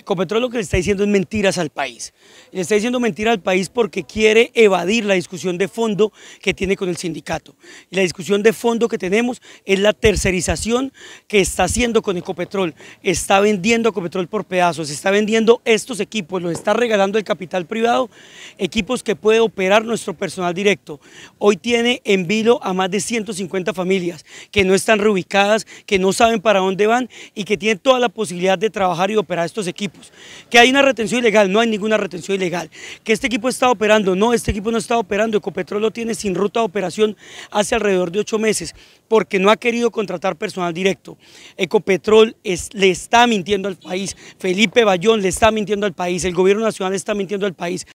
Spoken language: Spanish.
Ecopetrol lo que le está diciendo es mentiras al país. Le está diciendo mentiras al país porque quiere evadir la discusión de fondo que tiene con el sindicato. Y la discusión de fondo que tenemos es la tercerización que está haciendo con Ecopetrol. Está vendiendo Ecopetrol por pedazos, está vendiendo estos equipos, los está regalando el capital privado, equipos que puede operar nuestro personal directo. Hoy tiene en vilo a más de 150 familias que no están reubicadas, que no saben para dónde van y que tienen toda la posibilidad de trabajar y operar estos equipos. Que hay una retención ilegal, no hay ninguna retención ilegal. Que este equipo está operando, no, este equipo no está operando. Ecopetrol lo tiene sin ruta de operación hace alrededor de ocho meses porque no ha querido contratar personal directo. Ecopetrol le está mintiendo al país. Felipe Bayón le está mintiendo al país. El gobierno nacional está mintiendo al país.